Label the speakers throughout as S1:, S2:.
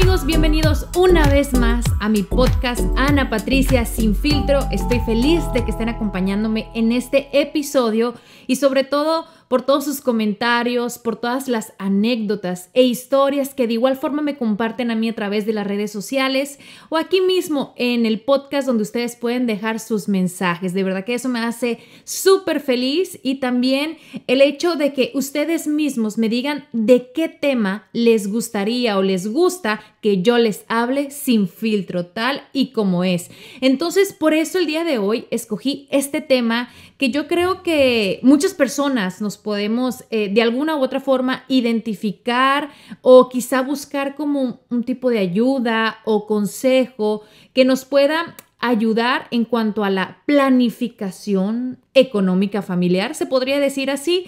S1: amigos, bienvenidos una vez más a mi podcast Ana Patricia Sin Filtro. Estoy feliz de que estén acompañándome en este episodio y sobre todo por todos sus comentarios, por todas las anécdotas e historias que de igual forma me comparten a mí a través de las redes sociales o aquí mismo en el podcast donde ustedes pueden dejar sus mensajes. De verdad que eso me hace súper feliz y también el hecho de que ustedes mismos me digan de qué tema les gustaría o les gusta que yo les hable sin filtro, tal y como es. Entonces, por eso el día de hoy escogí este tema que yo creo que muchas personas nos podemos eh, de alguna u otra forma identificar o quizá buscar como un tipo de ayuda o consejo que nos pueda ayudar en cuanto a la planificación económica familiar, se podría decir así.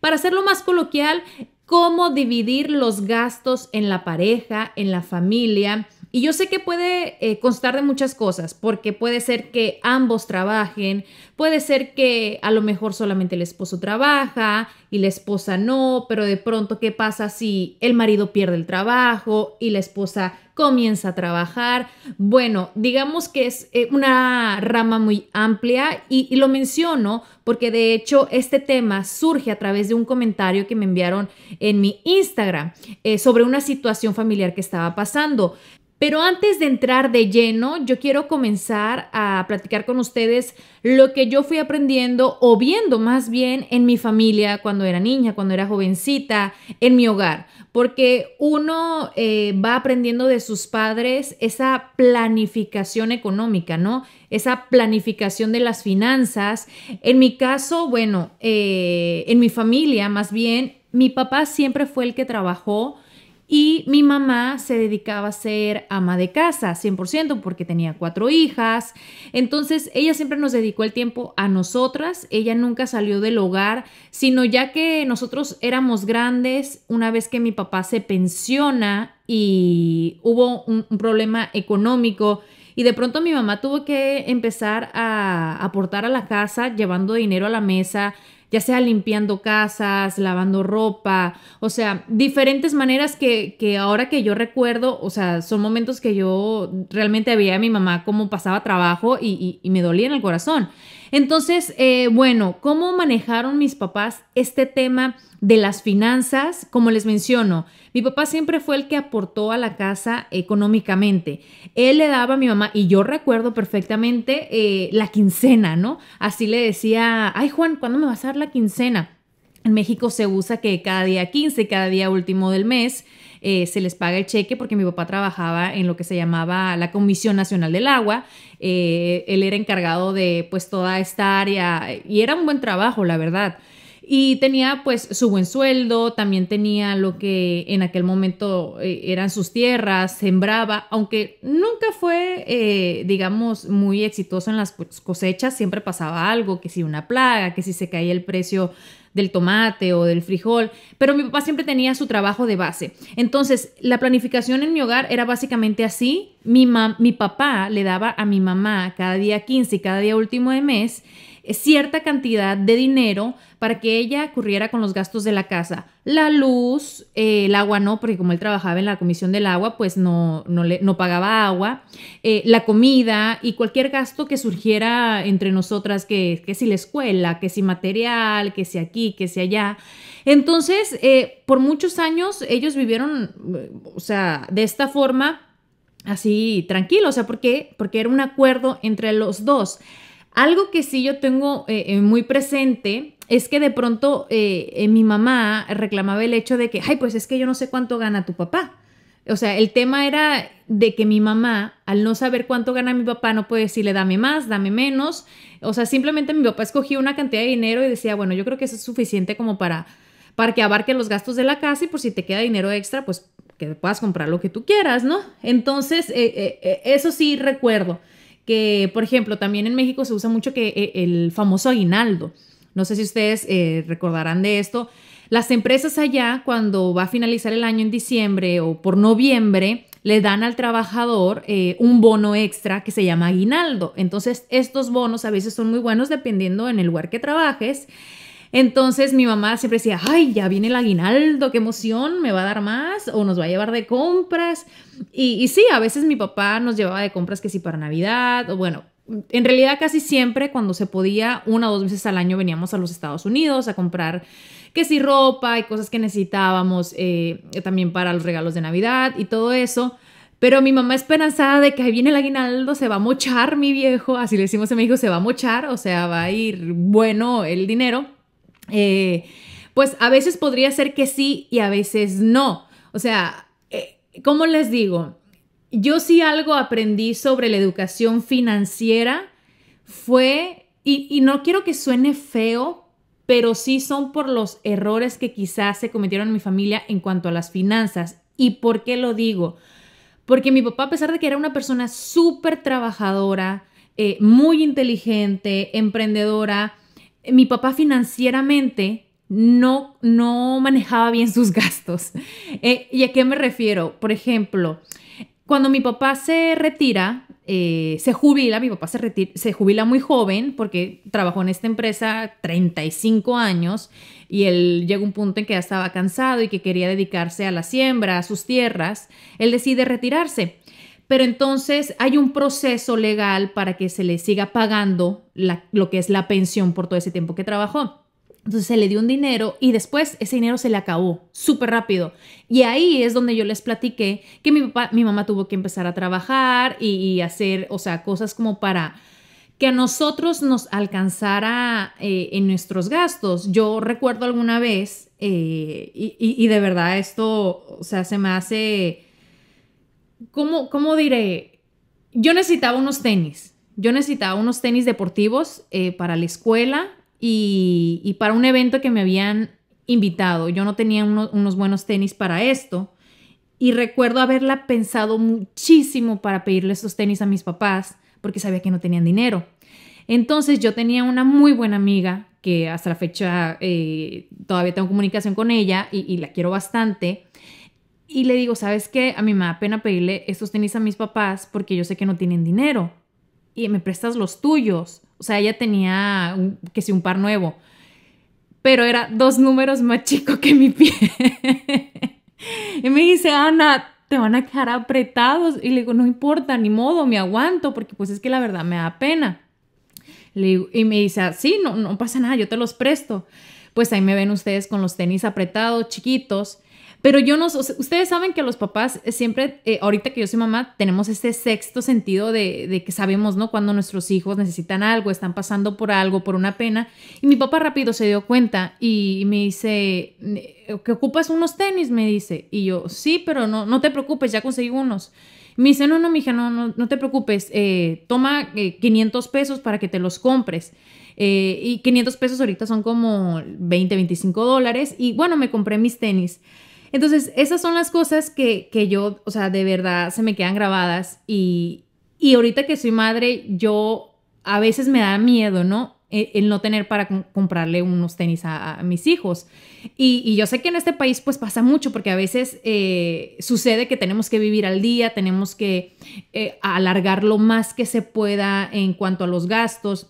S1: Para hacerlo más coloquial, cómo dividir los gastos en la pareja, en la familia, y yo sé que puede eh, constar de muchas cosas, porque puede ser que ambos trabajen, puede ser que a lo mejor solamente el esposo trabaja y la esposa no, pero de pronto, ¿qué pasa si el marido pierde el trabajo y la esposa comienza a trabajar? Bueno, digamos que es eh, una rama muy amplia y, lo menciono porque de hecho este tema surge a través de un comentario que me enviaron en mi Instagram eh, sobre una situación familiar que estaba pasando. Pero antes de entrar de lleno, yo quiero comenzar a platicar con ustedes lo que yo fui aprendiendo o viendo más bien en mi familia cuando era niña, cuando era jovencita, en mi hogar, porque uno eh, va aprendiendo de sus padres esa planificación económica, ¿no? Esa planificación de las finanzas. En mi caso, bueno, eh, en mi familia más bien, mi papá siempre fue el que trabajó y mi mamá se dedicaba a ser ama de casa, 100%, porque tenía cuatro hijas. Entonces, ella siempre nos dedicó el tiempo a nosotras. Ella nunca salió del hogar, sino ya que nosotros éramos grandes, una vez que mi papá se pensiona y hubo un, problema económico. Y de pronto mi mamá tuvo que empezar a aportar a la casa, llevando dinero a la mesa, ya sea limpiando casas, lavando ropa, o sea, diferentes maneras que, que ahora que yo recuerdo, o sea, son momentos que yo realmente veía a mi mamá cómo pasaba trabajo y, y, y me dolía en el corazón. Entonces, eh, bueno, ¿cómo manejaron mis papás este tema de las finanzas? Como les menciono, mi papá siempre fue el que aportó a la casa económicamente. Él le daba a mi mamá, y yo recuerdo perfectamente, eh, la quincena, ¿no? Así le decía, ay Juan, ¿cuándo me vas a dar la quincena? En México se usa que cada día 15, cada día último del mes, eh, se les paga el cheque porque mi papá trabajaba en lo que se llamaba la Comisión Nacional del Agua. Eh, él era encargado de pues toda esta área y era un buen trabajo, la verdad. Y tenía pues su buen sueldo, también tenía lo que en aquel momento eh, eran sus tierras, sembraba, aunque nunca fue, eh, digamos, muy exitoso en las pues, cosechas, siempre pasaba algo, que si una plaga, que si se caía el precio del tomate o del frijol, pero mi papá siempre tenía su trabajo de base. Entonces, la planificación en mi hogar era básicamente así. Mi, mi papá le daba a mi mamá cada día 15, cada día último de mes, cierta cantidad de dinero para que ella ocurriera con los gastos de la casa. La luz, eh, el agua no, porque como él trabajaba en la comisión del agua, pues no, no, le, no pagaba agua, eh, la comida y cualquier gasto que surgiera entre nosotras, que, si la escuela, que si material, que si aquí, que si allá. Entonces, eh, por muchos años ellos vivieron, o sea, de esta forma así tranquilo, o sea, porque, porque era un acuerdo entre los dos. Algo que sí yo tengo eh, eh, muy presente es que de pronto eh, mi mamá reclamaba el hecho de que, ay, pues es que yo no sé cuánto gana tu papá. O sea, el tema era de que mi mamá, al no saber cuánto gana mi papá, no puede decirle dame más, dame menos. O sea, simplemente mi papá escogió una cantidad de dinero y decía, bueno, yo creo que eso es suficiente como para, para que abarque los gastos de la casa y por si te queda dinero extra, pues que puedas comprar lo que tú quieras, ¿no? Entonces, eso sí recuerdo que, por ejemplo, también en México se usa mucho que eh, el famoso aguinaldo. No sé si ustedes eh, recordarán de esto. Las empresas allá, cuando va a finalizar el año en diciembre o por noviembre, le dan al trabajador eh, un bono extra que se llama aguinaldo. Entonces, estos bonos a veces son muy buenos dependiendo en el lugar que trabajes. Entonces mi mamá siempre decía, ay, ya viene el aguinaldo, qué emoción, me va a dar más o nos va a llevar de compras. Y, sí, a veces mi papá nos llevaba de compras que sí para Navidad o bueno, en realidad casi siempre cuando se podía, una o dos veces al año veníamos a los Estados Unidos a comprar que sí ropa y cosas que necesitábamos eh, también para los regalos de Navidad y todo eso. Pero mi mamá esperanzada de que ahí viene el aguinaldo, se va a mochar mi viejo, así le decimos a mi hijo, se va a mochar, o sea, va a ir bueno el dinero. Eh, pues a veces podría ser que sí y a veces no. O sea, eh, ¿cómo les digo? Yo sí algo aprendí sobre la educación financiera fue, y, no quiero que suene feo, pero sí son por los errores que quizás se cometieron en mi familia en cuanto a las finanzas. ¿Y por qué lo digo? Porque mi papá, a pesar de que era una persona súper trabajadora, eh, muy inteligente, emprendedora, mi papá financieramente no, no manejaba bien sus gastos. Eh, ¿Y a qué me refiero? Por ejemplo, cuando mi papá se retira, eh, se jubila, mi papá se, se jubila muy joven porque trabajó en esta empresa 35 años y él llegó un punto en que ya estaba cansado y que quería dedicarse a la siembra, a sus tierras, él decide retirarse pero entonces hay un proceso legal para que se le siga pagando lo que es la pensión por todo ese tiempo que trabajó. Entonces se le dio un dinero y después ese dinero se le acabó súper rápido. Y ahí es donde yo les platiqué que mi, mamá tuvo que empezar a trabajar y, hacer, o sea, cosas como para que a nosotros nos alcanzara eh, en nuestros gastos. Yo recuerdo alguna vez, eh, y, y, de verdad esto, o sea, se me hace ¿cómo, cómo diré? Yo necesitaba unos tenis. Yo necesitaba unos tenis deportivos eh, para la escuela y, para un evento que me habían invitado. Yo no tenía unos buenos tenis para esto. Y recuerdo haberla pensado muchísimo para pedirle esos tenis a mis papás porque sabía que no tenían dinero. Entonces yo tenía una muy buena amiga que hasta la fecha eh, todavía tengo comunicación con ella y la quiero bastante. Y le digo, ¿sabes qué? A mí me da pena pedirle estos tenis a mis papás porque yo sé que no tienen dinero. Y me prestas los tuyos. O sea, ella tenía, que un par nuevo. Pero era dos números más chicos que mi pie. y me dice, Ana, te van a quedar apretados. Y le digo, no importa, ni modo, me aguanto, porque pues es que la verdad me da pena. y me dice, ah, sí, no, no pasa nada, yo te los presto. Pues ahí me ven ustedes con los tenis apretados, chiquitos pero yo no, sé, ustedes saben que los papás eh, siempre, eh, ahorita que yo soy mamá, tenemos este sexto sentido de, que sabemos, ¿no? Cuando nuestros hijos necesitan algo, están pasando por algo, por una pena. Y mi papá rápido se dio cuenta y me dice, ¿que ocupas unos tenis? Me dice. Y yo, sí, pero no, no te preocupes, ya conseguí unos. Me dice, no, no, mija, no, no, no te preocupes, eh, toma 500 pesos para que te los compres. y 500 pesos ahorita son como 20, 25 dólares. Y bueno, me compré mis tenis. Entonces, esas son las cosas que, que yo, o sea, de verdad se me quedan grabadas y, y ahorita que soy madre, yo a veces me da miedo, ¿no? E, el, no tener para comprarle unos tenis a, mis hijos. Y, yo sé que en este país pues pasa mucho porque a veces eh, sucede que tenemos que vivir al día, tenemos que eh, alargar lo más que se pueda en cuanto a los gastos.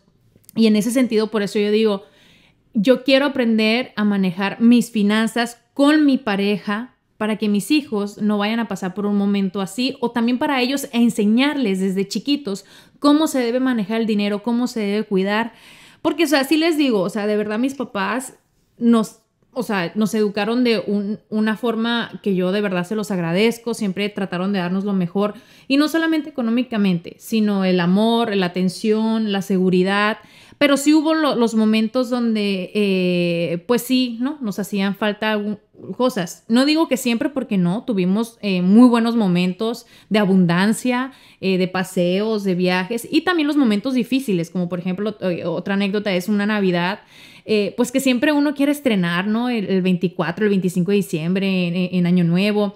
S1: Y en ese sentido, por eso yo digo, yo quiero aprender a manejar mis finanzas con mi pareja para que mis hijos no vayan a pasar por un momento así o también para ellos enseñarles desde chiquitos cómo se debe manejar el dinero, cómo se debe cuidar. Porque, o sea, sí les digo, o sea, de verdad mis papás nos, o sea, nos educaron de una forma que yo de verdad se los agradezco, siempre trataron de darnos lo mejor y no solamente económicamente, sino el amor, la atención, la seguridad. Pero sí hubo los momentos donde, eh, pues sí, ¿no? Nos hacían falta cosas. No digo que siempre, porque no, tuvimos eh, muy buenos momentos de abundancia, eh, de paseos, de viajes y también los momentos difíciles, como por ejemplo, otra anécdota es una Navidad. pues que siempre uno quiere estrenar, ¿no? El, 24, el 25 de diciembre, en, Año Nuevo.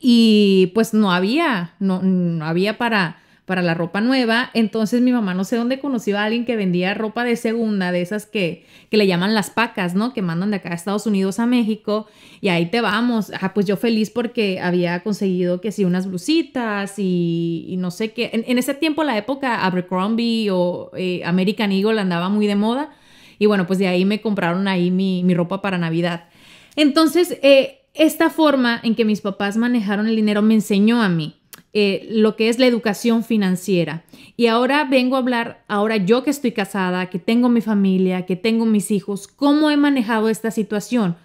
S1: Y pues no había, no había para, para la ropa nueva. Entonces mi mamá no sé dónde conoció a alguien que vendía ropa de segunda, de esas que, que le llaman las pacas, ¿no? Que mandan de acá a Estados Unidos a México y ahí te vamos. Ah, pues yo feliz porque había conseguido que sí, unas blusitas y, no sé qué. En, ese tiempo, la época Abercrombie o eh, American Eagle andaba muy de moda. Y bueno, pues de ahí me compraron ahí mi, ropa para Navidad. Entonces, eh, esta forma en que mis papás manejaron el dinero me enseñó a mí. Eh, lo que es la educación financiera. Y ahora vengo a hablar, ahora yo que estoy casada, que tengo mi familia, que tengo mis hijos, cómo he manejado esta situación.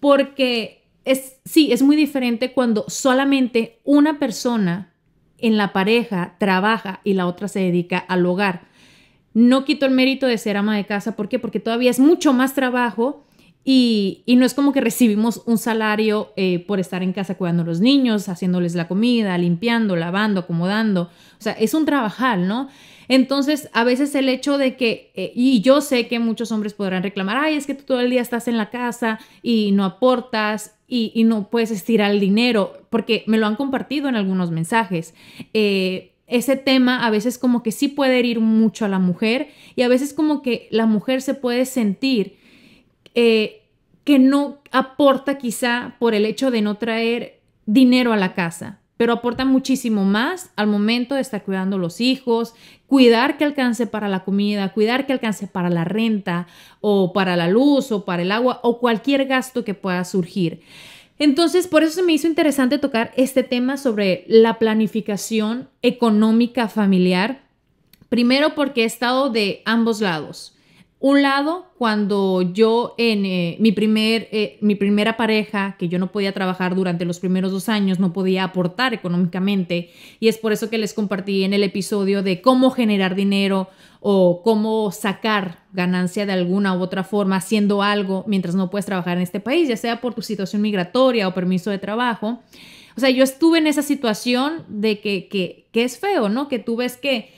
S1: Porque es, sí, es muy diferente cuando solamente una persona en la pareja trabaja y la otra se dedica al hogar. No quito el mérito de ser ama de casa, ¿por qué? Porque todavía es mucho más trabajo y, no es como que recibimos un salario eh, por estar en casa cuidando a los niños, haciéndoles la comida, limpiando, lavando, acomodando. O sea, es un trabajar, ¿no? Entonces, a veces el hecho de que, eh, y yo sé que muchos hombres podrán reclamar, ay, es que tú todo el día estás en la casa y no aportas y, no puedes estirar el dinero, porque me lo han compartido en algunos mensajes. Eh, ese tema a veces como que sí puede herir mucho a la mujer y a veces como que la mujer se puede sentir eh, que no aporta quizá por el hecho de no traer dinero a la casa, pero aporta muchísimo más al momento de estar cuidando los hijos, cuidar que alcance para la comida, cuidar que alcance para la renta o para la luz o para el agua o cualquier gasto que pueda surgir. Entonces, por eso se me hizo interesante tocar este tema sobre la planificación económica familiar. Primero porque he estado de ambos lados. Un lado, cuando yo en eh, mi, primer, eh, mi primera pareja, que yo no podía trabajar durante los primeros dos años, no podía aportar económicamente, y es por eso que les compartí en el episodio de cómo generar dinero o cómo sacar ganancia de alguna u otra forma haciendo algo mientras no puedes trabajar en este país, ya sea por tu situación migratoria o permiso de trabajo. O sea, yo estuve en esa situación de que, que es feo, ¿no? Que tú ves que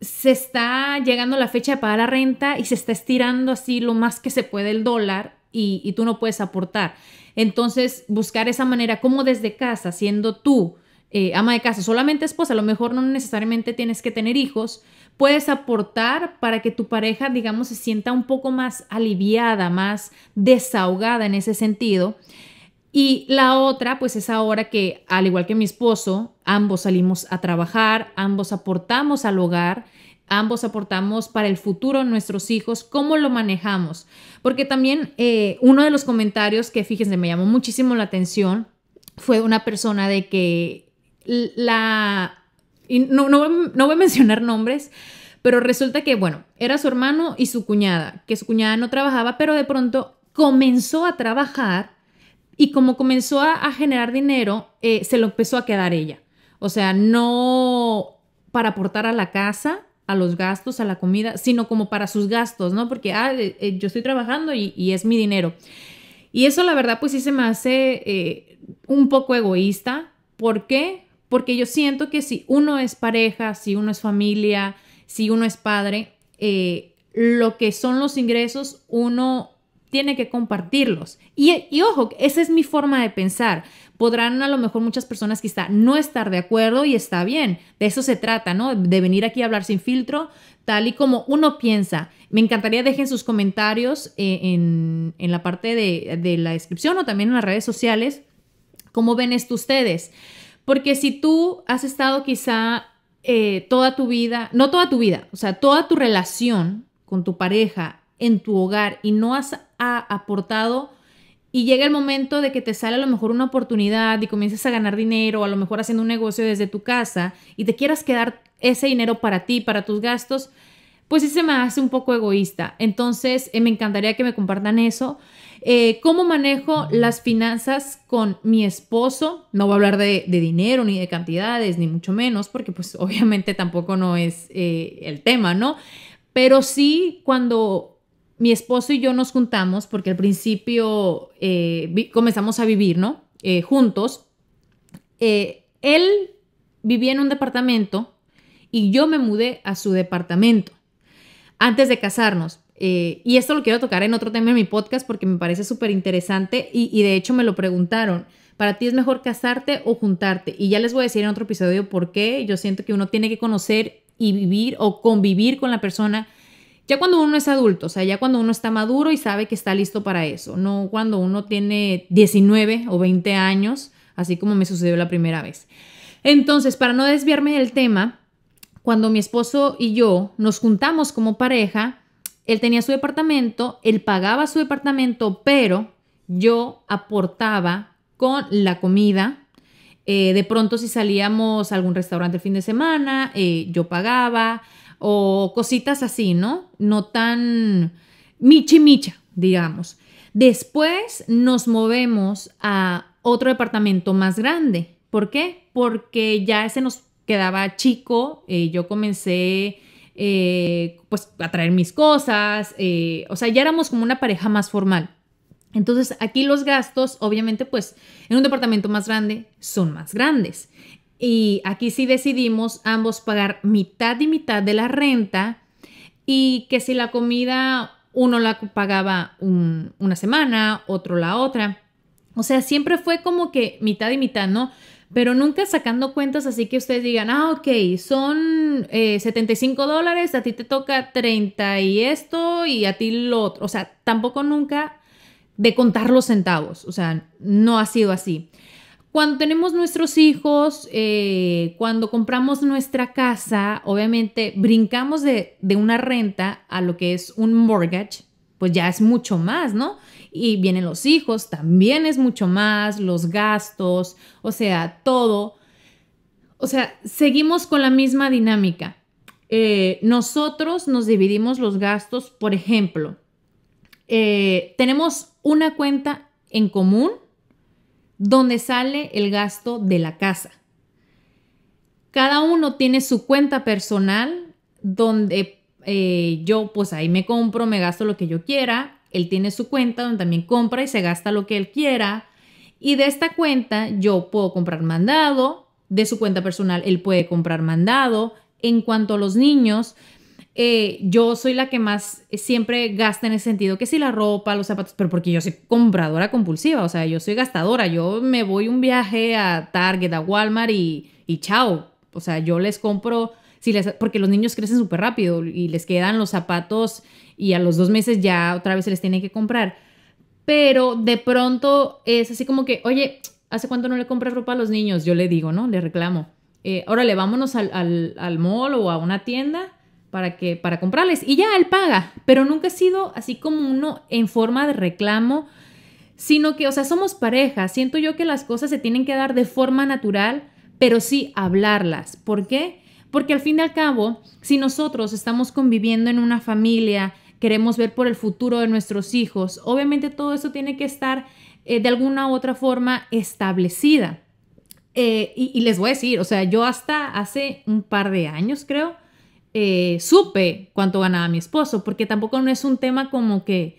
S1: se está llegando la fecha de pagar la renta y se está estirando así lo más que se puede el dólar y, tú no puedes aportar. Entonces, buscar esa manera, como desde casa, siendo tú eh, ama de casa, solamente esposa, a lo mejor no necesariamente tienes que tener hijos, puedes aportar para que tu pareja, digamos, se sienta un poco más aliviada, más desahogada en ese sentido. Y la otra, pues es ahora que, al igual que mi esposo, ambos salimos a trabajar, ambos aportamos al hogar, ambos aportamos para el futuro nuestros hijos, cómo lo manejamos. Porque también eh, uno de los comentarios que, fíjense, me llamó muchísimo la atención fue una persona de que la... no, no voy a mencionar nombres, pero resulta que, bueno, era su hermano y su cuñada, que su cuñada no trabajaba, pero de pronto comenzó a trabajar y como comenzó a, generar dinero, eh, se lo empezó a quedar ella. O sea, no para aportar a la casa, a los gastos, a la comida, sino como para sus gastos, ¿no? Porque, ah, eh, eh, yo estoy trabajando y, es mi dinero. Y eso la verdad, pues sí se me hace un poco egoísta. ¿Por qué? Porque yo siento que si uno es pareja, si uno es familia, si uno es padre, lo que son los ingresos, uno tiene que compartirlos. Y, y, ojo, esa es mi forma de pensar. Podrán a lo mejor muchas personas quizá no estar de acuerdo y está bien. De eso se trata, ¿no? De venir aquí a hablar sin filtro, tal y como uno piensa. Me encantaría dejen sus comentarios eh, en, la parte de, la descripción o también en las redes sociales. ¿Cómo ven esto ustedes? Porque si tú has estado quizá eh, toda tu vida, no toda tu vida, o sea, toda tu relación con tu pareja en tu hogar y no has aportado y llega el momento de que te sale a lo mejor una oportunidad y comienzas a ganar dinero, o a lo mejor haciendo un negocio desde tu casa y te quieras quedar ese dinero para ti, para tus gastos, pues sí se me hace un poco egoísta. Entonces, eh, me encantaría que me compartan eso. Eh, ¿Cómo manejo las finanzas con mi esposo? No voy a hablar de, dinero, ni de cantidades, ni mucho menos, porque pues obviamente tampoco no es eh, el tema, ¿no? Pero sí cuando mi esposo y yo nos juntamos porque al principio eh, comenzamos a vivir, ¿no? Eh, juntos. Eh, él vivía en un departamento y yo me mudé a su departamento antes de casarnos. y esto lo quiero tocar en otro tema en mi podcast porque me parece súper interesante y, y de hecho me lo preguntaron. ¿Para ti es mejor casarte o juntarte? Y ya les voy a decir en otro episodio por qué. Yo siento que uno tiene que conocer y vivir o convivir con la persona ya cuando uno es adulto, o sea, ya cuando uno está maduro y sabe que está listo para eso, no cuando uno tiene 19 o 20 años, así como me sucedió la primera vez. Entonces, para no desviarme del tema, cuando mi esposo y yo nos juntamos como pareja, él tenía su departamento, él pagaba su departamento, pero yo aportaba con la comida. Eh, de pronto si salíamos a algún restaurante el fin de semana, eh, yo pagaba o cositas así, ¿no? No tan michi micha, digamos. Después nos movemos a otro departamento más grande. ¿Por qué? Porque ya ese nos quedaba chico, eh, yo comencé eh, pues a traer mis cosas, eh, o sea, ya éramos como una pareja más formal. Entonces aquí los gastos, obviamente, pues en un departamento más grande son más grandes. Y aquí sí decidimos ambos pagar mitad y mitad de la renta y que si la comida uno la pagaba una semana, otro la otra. O sea, siempre fue como que mitad y mitad, ¿no? Pero nunca sacando cuentas así que ustedes digan, ah, ok, son 75 eh, dólares, a ti te toca 30 y esto y a ti lo otro. O sea, tampoco nunca de contar los centavos. O sea, no ha sido así cuando tenemos nuestros hijos, eh, cuando compramos nuestra casa, obviamente brincamos de, una renta a lo que es un mortgage, pues ya es mucho más, ¿no? Y vienen los hijos, también es mucho más, los gastos, o sea, todo. O sea, seguimos con la misma dinámica. Eh, nosotros nos dividimos los gastos, por ejemplo, eh, tenemos una cuenta en común donde sale el gasto de la casa. Cada uno tiene su cuenta personal donde eh, yo pues ahí me compro, me gasto lo que yo quiera. Él tiene su cuenta donde también compra y se gasta lo que él quiera. Y de esta cuenta yo puedo comprar mandado, de su cuenta personal él puede comprar mandado. En cuanto a los niños, eh, yo soy la que más eh, siempre gasta en ese sentido que si la ropa, los zapatos, pero porque yo soy compradora compulsiva, o sea, yo soy gastadora, yo me voy un viaje a Target, a Walmart y, chao, o sea, yo les compro, si les, porque los niños crecen súper rápido y les quedan los zapatos y a los dos meses ya otra vez se les tiene que comprar. Pero de pronto es así como que, oye, ¿hace cuánto no le compras ropa a los niños? Yo le digo, ¿no? Le reclamo. ahora, eh, le vámonos al, al, al mall o a una tienda para, que, para comprarles. Y ya, él paga, pero nunca ha sido así como uno en forma de reclamo, sino que, o sea, somos pareja. Siento yo que las cosas se tienen que dar de forma natural, pero sí hablarlas. ¿Por qué? Porque al fin y al cabo, si nosotros estamos conviviendo en una familia, queremos ver por el futuro de nuestros hijos, obviamente todo eso tiene que estar eh, de alguna u otra forma establecida. Eh, y, les voy a decir, o sea, yo hasta hace un par de años creo, eh, supe cuánto ganaba mi esposo, porque tampoco no es un tema como que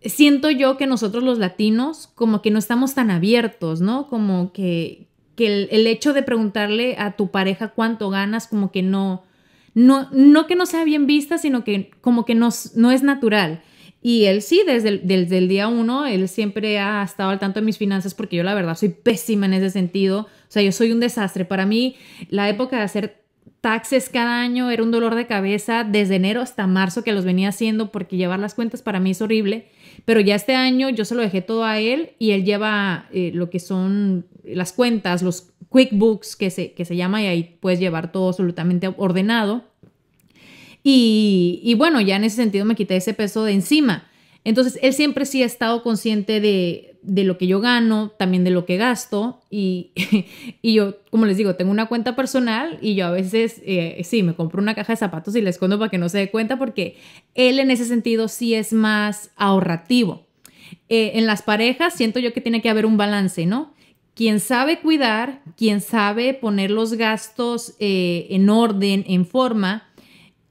S1: siento yo que nosotros los latinos como que no estamos tan abiertos, ¿no? Como que, que el, hecho de preguntarle a tu pareja cuánto ganas como que no, no, no que no sea bien vista, sino que como que no, no es natural. Y él sí, desde desde el día uno, él siempre ha estado al tanto de mis finanzas porque yo la verdad soy pésima en ese sentido. O sea, yo soy un desastre. Para mí, la época de hacer taxes cada año era un dolor de cabeza desde enero hasta marzo que los venía haciendo porque llevar las cuentas para mí es horrible. Pero ya este año yo se lo dejé todo a él y él lleva eh, lo que son las cuentas, los QuickBooks que se, que se llama y ahí puedes llevar todo absolutamente ordenado. Y, y bueno, ya en ese sentido me quité ese peso de encima. Entonces, él siempre sí ha estado consciente de, lo que yo gano, también de lo que gasto. Y, yo, como les digo, tengo una cuenta personal y yo a veces eh, sí me compro una caja de zapatos y la escondo para que no se dé cuenta, porque él en ese sentido sí es más ahorrativo. Eh, en las parejas siento yo que tiene que haber un balance, ¿no? Quien sabe cuidar, quien sabe poner los gastos eh, en orden, en forma,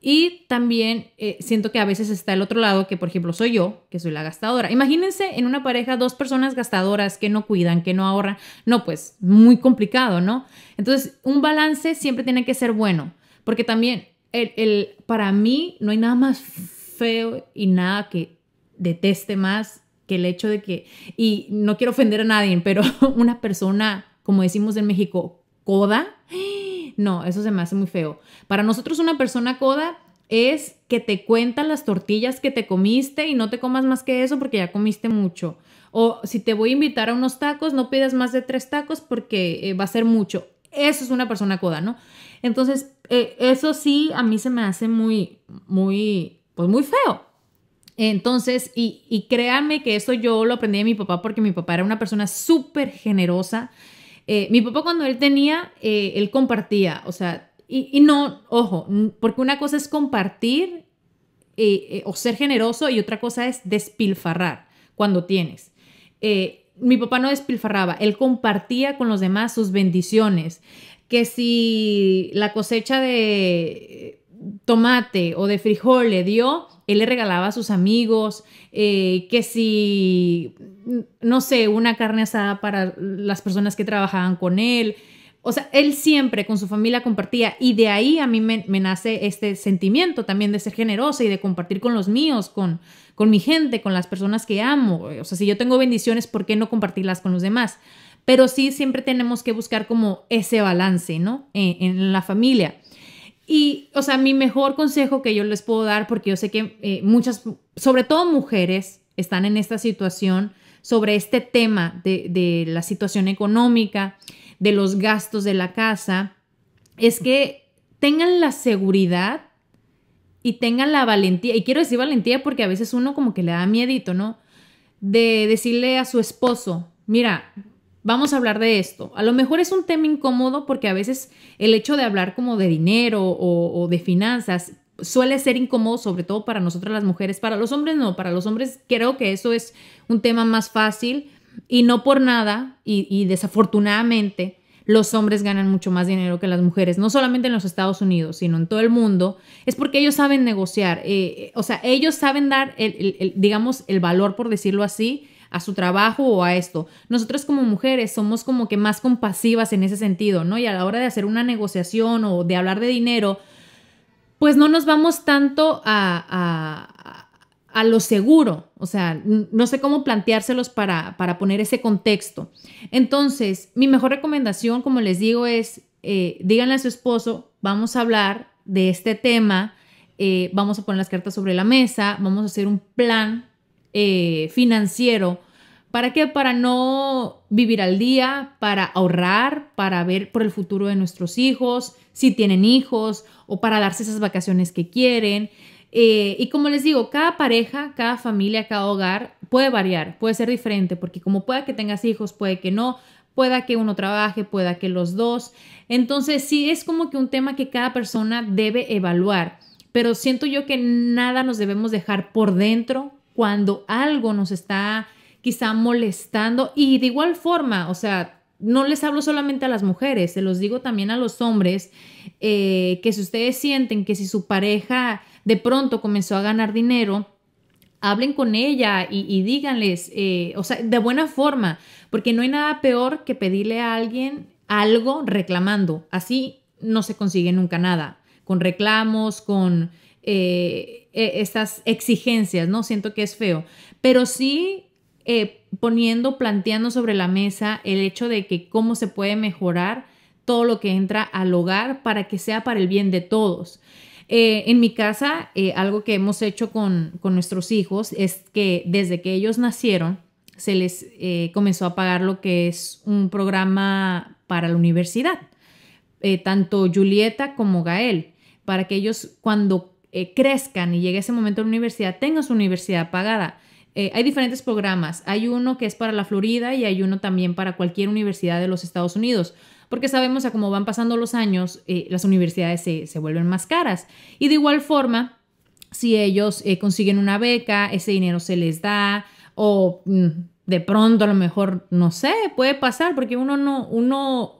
S1: y también eh, siento que a veces está el otro lado, que por ejemplo soy yo, que soy la gastadora. Imagínense en una pareja dos personas gastadoras que no cuidan, que no ahorran. No, pues muy complicado, ¿no? Entonces, un balance siempre tiene que ser bueno, porque también el, para mí no hay nada más feo y nada que deteste más que el hecho de que, y no quiero ofender a nadie, pero una persona, como decimos en México, coda no, eso se me hace muy feo. Para nosotros una persona coda es que te cuentan las tortillas que te comiste y no te comas más que eso porque ya comiste mucho. O si te voy a invitar a unos tacos, no pidas más de tres tacos porque eh, va a ser mucho. Eso es una persona coda, ¿no? Entonces, eh, eso sí a mí se me hace muy, muy, pues muy feo. Entonces, y, y créanme que eso yo lo aprendí de mi papá porque mi papá era una persona súper generosa eh, mi papá cuando él tenía, eh, él compartía, o sea, y, no, ojo, porque una cosa es compartir eh, o ser generoso y otra cosa es despilfarrar cuando tienes. mi papá no despilfarraba, él compartía con los demás sus bendiciones, que si la cosecha de tomate o de frijol le dio, él le regalaba a sus amigos, eh, que si, no sé, una carne asada para las personas que trabajaban con él. O sea, él siempre con su familia compartía y de ahí a mí me, nace este sentimiento también de ser generosa y de compartir con los míos, con, con mi gente, con las personas que amo. O sea, si yo tengo bendiciones, ¿por qué no compartirlas con los demás? Pero sí, siempre tenemos que buscar como ese balance, ¿no? en, en la familia. Y, o sea, mi mejor consejo que yo les puedo dar, porque yo sé que eh, muchas, sobre todo mujeres, están en esta situación sobre este tema de, de la situación económica, de los gastos de la casa, es que tengan la seguridad y tengan la valentía, y quiero decir valentía porque a veces uno como que le da miedito, ¿no? De decirle a su esposo, mira, vamos a hablar de esto. A lo mejor es un tema incómodo porque a veces el hecho de hablar como de dinero o, de finanzas suele ser incómodo, sobre todo para nosotras las mujeres. Para los hombres no, para los hombres creo que eso es un tema más fácil y no por nada y, desafortunadamente los hombres ganan mucho más dinero que las mujeres, no solamente en los Estados Unidos, sino en todo el mundo, es porque ellos saben negociar, eh, o sea, ellos saben dar, digamos, el valor, por decirlo así, a su trabajo o a esto. Nosotros como mujeres somos como que más compasivas en ese sentido, ¿no? Y a la hora de hacer una negociación o de hablar de dinero, pues no nos vamos tanto a, lo seguro, o sea, no sé cómo planteárselos para, para poner ese contexto. Entonces, mi mejor recomendación, como les digo, es eh, díganle a su esposo, vamos a hablar de este tema, eh, vamos a poner las cartas sobre la mesa, vamos a hacer un plan eh, financiero ¿Para qué? Para no vivir al día, para ahorrar, para ver por el futuro de nuestros hijos, si tienen hijos, o para darse esas vacaciones que quieren. Eh, y como les digo, cada pareja, cada familia, cada hogar puede variar, puede ser diferente, porque como pueda que tengas hijos, puede que no, pueda que uno trabaje, pueda que los dos. Entonces, sí es como que un tema que cada persona debe evaluar, pero siento yo que nada nos debemos dejar por dentro cuando algo nos está quizá molestando y de igual forma, o sea, no les hablo solamente a las mujeres, se los digo también a los hombres, eh, que si ustedes sienten que si su pareja de pronto comenzó a ganar dinero, hablen con ella y, díganles, eh, o sea, de buena forma, porque no hay nada peor que pedirle a alguien algo reclamando. Así no se consigue nunca nada, con reclamos, con eh, e, estas exigencias, ¿no? Siento que es feo, pero sí eh, poniendo, planteando sobre la mesa el hecho de que cómo se puede mejorar todo lo que entra al hogar para que sea para el bien de todos. Eh, en mi casa, eh, algo que hemos hecho con, nuestros hijos es que desde que ellos nacieron, se les comenzó a pagar lo que es un programa para la universidad, tanto Julieta como Gael, para que ellos cuando crezcan y llegue ese momento a la universidad tengan su universidad pagada. Eh, hay diferentes programas. Hay uno que es para la Florida y hay uno también para cualquier universidad de los Estados Unidos. Porque sabemos a cómo van pasando los años, eh, las universidades se, vuelven más caras. Y de igual forma, si ellos eh, consiguen una beca, ese dinero se les da o mm, de pronto a lo mejor, no sé, puede pasar porque uno no, uno,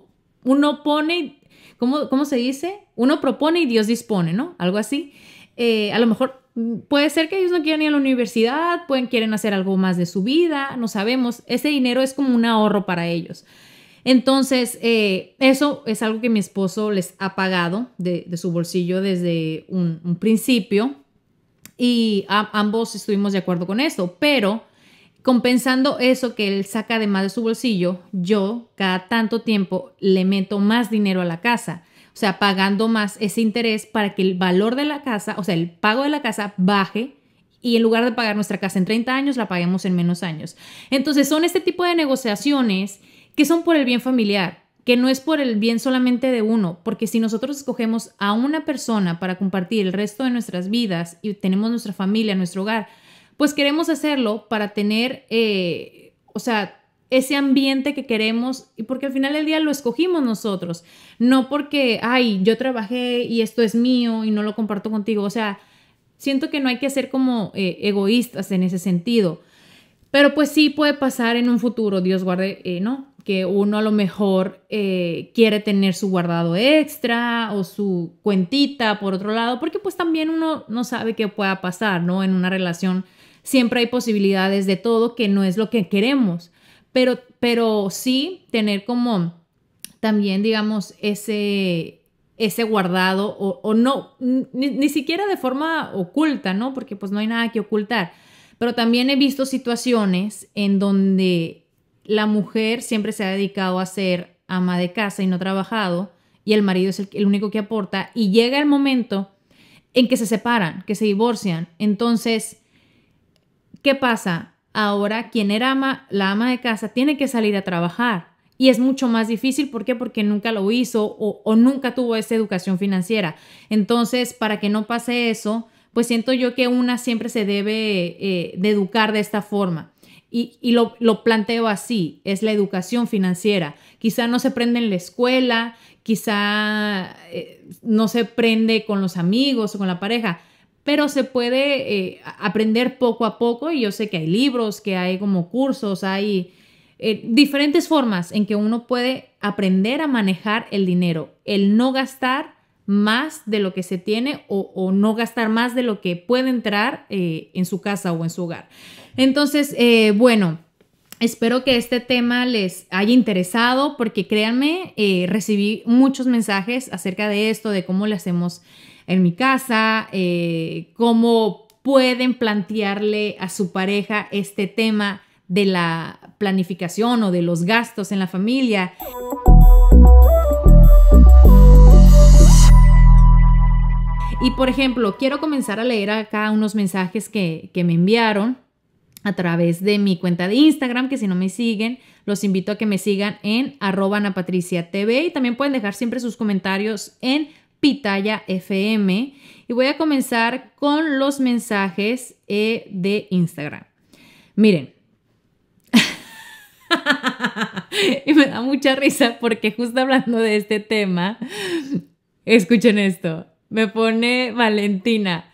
S1: uno pone, ¿cómo, cómo se dice? Uno propone y Dios dispone, ¿no? Algo así. a lo mejor Puede ser que ellos no quieran ir a la universidad, pueden quieren hacer algo más de su vida, no sabemos. Ese dinero es como un ahorro para ellos. Entonces, eh, eso es algo que mi esposo les ha pagado de, su bolsillo desde un, principio y ambos estuvimos de acuerdo con eso, pero compensando eso que él saca de más de su bolsillo, yo cada tanto tiempo le meto más dinero a la casa o sea, pagando más ese interés para que el valor de la casa, o sea, el pago de la casa baje y en lugar de pagar nuestra casa en 30 años, la paguemos en menos años. Entonces, son este tipo de negociaciones que son por el bien familiar, que no es por el bien solamente de uno, porque si nosotros escogemos a una persona para compartir el resto de nuestras vidas y tenemos nuestra familia, nuestro hogar, pues queremos hacerlo para tener, eh, o sea, ese ambiente que queremos y porque al final del día lo escogimos nosotros, no porque, ay, yo trabajé y esto es mío y no lo comparto contigo. O sea, siento que no hay que ser como eh, egoístas en ese sentido. Pero pues sí puede pasar en un futuro, Dios guarde, eh, ¿no? Que uno a lo mejor eh, quiere tener su guardado extra o su cuentita por otro lado, porque pues también uno no sabe qué pueda pasar, ¿no? En una relación siempre hay posibilidades de todo que no es lo que queremos pero, pero sí tener como también, digamos, ese, ese guardado o, no, ni, siquiera de forma oculta, ¿no? Porque pues no hay nada que ocultar. Pero también he visto situaciones en donde la mujer siempre se ha dedicado a ser ama de casa y no trabajado, y el marido es el, el único que aporta, y llega el momento en que se separan, que se divorcian. Entonces, ¿qué pasa? Ahora, quien era ama, la ama de casa tiene que salir a trabajar. Y es mucho más difícil, ¿por qué? Porque nunca lo hizo o, nunca tuvo esa educación financiera. Entonces, para que no pase eso, pues siento yo que una siempre se debe eh, de educar de esta forma. Y, lo, planteo así, es la educación financiera. Quizá no se prende en la escuela, quizá eh, no se prende con los amigos o con la pareja, pero se puede eh, aprender poco a poco y yo sé que hay libros, que hay como cursos, hay eh, diferentes formas en que uno puede aprender a manejar el dinero, el no gastar más de lo que se tiene o, no gastar más de lo que puede entrar eh, en su casa o en su hogar. Entonces, bueno. Espero que este tema les haya interesado porque créanme, recibí muchos mensajes acerca de esto, de cómo le hacemos en mi casa, eh, cómo pueden plantearle a su pareja este tema de la planificación o de los gastos en la familia. Y por ejemplo, quiero comenzar a leer acá unos mensajes que, me enviaron a través de mi cuenta de Instagram, que si no me siguen, los invito a que me sigan en arroba y también pueden dejar siempre sus comentarios en Pitaya FM y voy a comenzar con los mensajes eh, de Instagram. Miren, y me da mucha risa porque justo hablando de este tema, escuchen esto, me pone Valentina,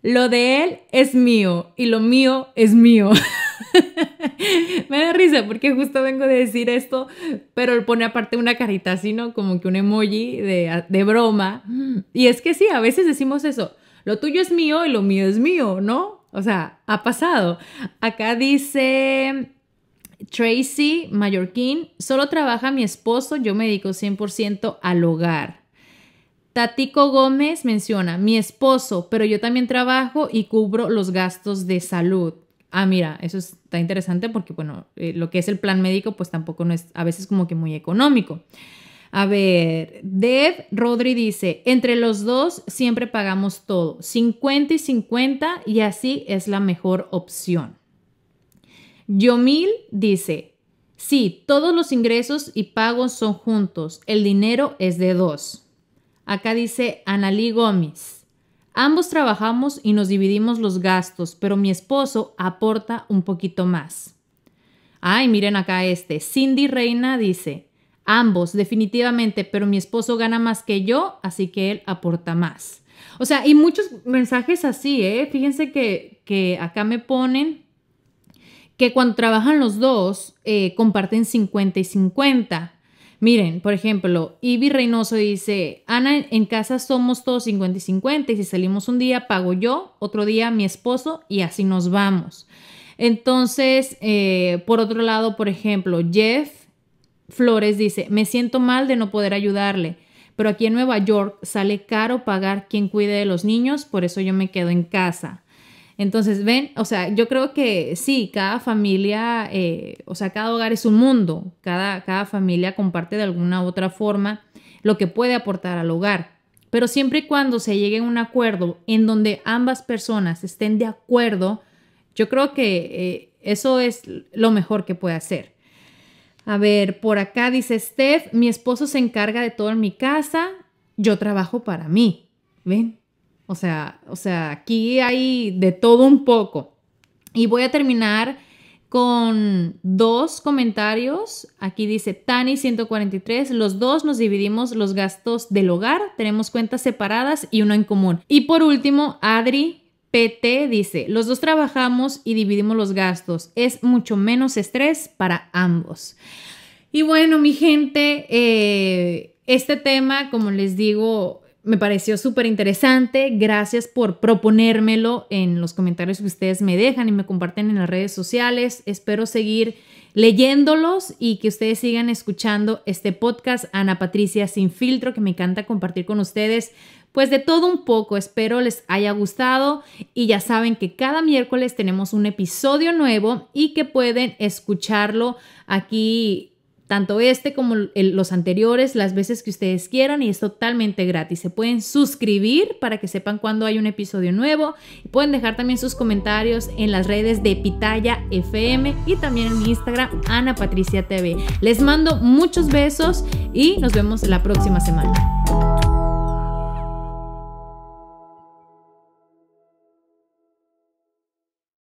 S1: lo de él es mío y lo mío es mío. me da risa porque justo vengo de decir esto, pero él pone aparte una carita sino Como que un emoji de, broma. Y es que sí, a veces decimos eso, lo tuyo es mío y lo mío es mío, ¿no? O sea, ha pasado. Acá dice Tracy Mallorquín, solo trabaja mi esposo, yo me dedico 100% al hogar. Tatico Gómez menciona, mi esposo, pero yo también trabajo y cubro los gastos de salud ah, mira, eso está interesante porque, bueno, eh, lo que es el plan médico, pues tampoco no es a veces como que muy económico. A ver, Dev Rodri dice, entre los dos siempre pagamos todo, 50 y 50 y así es la mejor opción. Yomil dice, sí, todos los ingresos y pagos son juntos, el dinero es de dos. Acá dice Analí Gómez, Ambos trabajamos y nos dividimos los gastos, pero mi esposo aporta un poquito más. Ay, miren acá este. Cindy Reina dice, ambos, definitivamente, pero mi esposo gana más que yo, así que él aporta más. O sea, y muchos mensajes así, ¿eh? Fíjense que, acá me ponen que cuando trabajan los dos, eh, comparten 50 y 50. Miren, por ejemplo, Ivy Reynoso dice, Ana, en casa somos todos 50 y 50 y si salimos un día pago yo, otro día mi esposo y así nos vamos. Entonces, eh, por otro lado, por ejemplo, Jeff Flores dice, me siento mal de no poder ayudarle, pero aquí en Nueva York sale caro pagar quien cuide de los niños, por eso yo me quedo en casa. Entonces, ven, o sea, yo creo que sí, cada familia, eh, o sea, cada hogar es un mundo, cada, cada familia comparte de alguna u otra forma lo que puede aportar al hogar. Pero siempre y cuando se llegue a un acuerdo en donde ambas personas estén de acuerdo, yo creo que eh, eso es lo mejor que puede hacer. A ver, por acá dice Steph, mi esposo se encarga de todo en mi casa, yo trabajo para mí. ¿Ven? O sea, o sea, aquí hay de todo un poco. Y voy a terminar con dos comentarios. Aquí dice Tani143, los dos nos dividimos los gastos del hogar, tenemos cuentas separadas y uno en común. Y por último, Adri. PT dice, los dos trabajamos y dividimos los gastos. Es mucho menos estrés para ambos. Y bueno, mi gente, eh, este tema, como les digo, me pareció súper interesante. Gracias por proponérmelo en los comentarios que ustedes me dejan y me comparten en las redes sociales. Espero seguir leyéndolos y que ustedes sigan escuchando este podcast Ana Patricia Sin Filtro, que me encanta compartir con ustedes. Pues de todo un poco, espero les haya gustado y ya saben que cada miércoles tenemos un episodio nuevo y que pueden escucharlo aquí tanto este como los anteriores, las veces que ustedes quieran y es totalmente gratis. Se pueden suscribir para que sepan cuando hay un episodio nuevo. pueden dejar también sus comentarios en las redes de Pitaya FM y también en mi Instagram, Ana Patricia TV. Les mando muchos besos y nos vemos la próxima semana.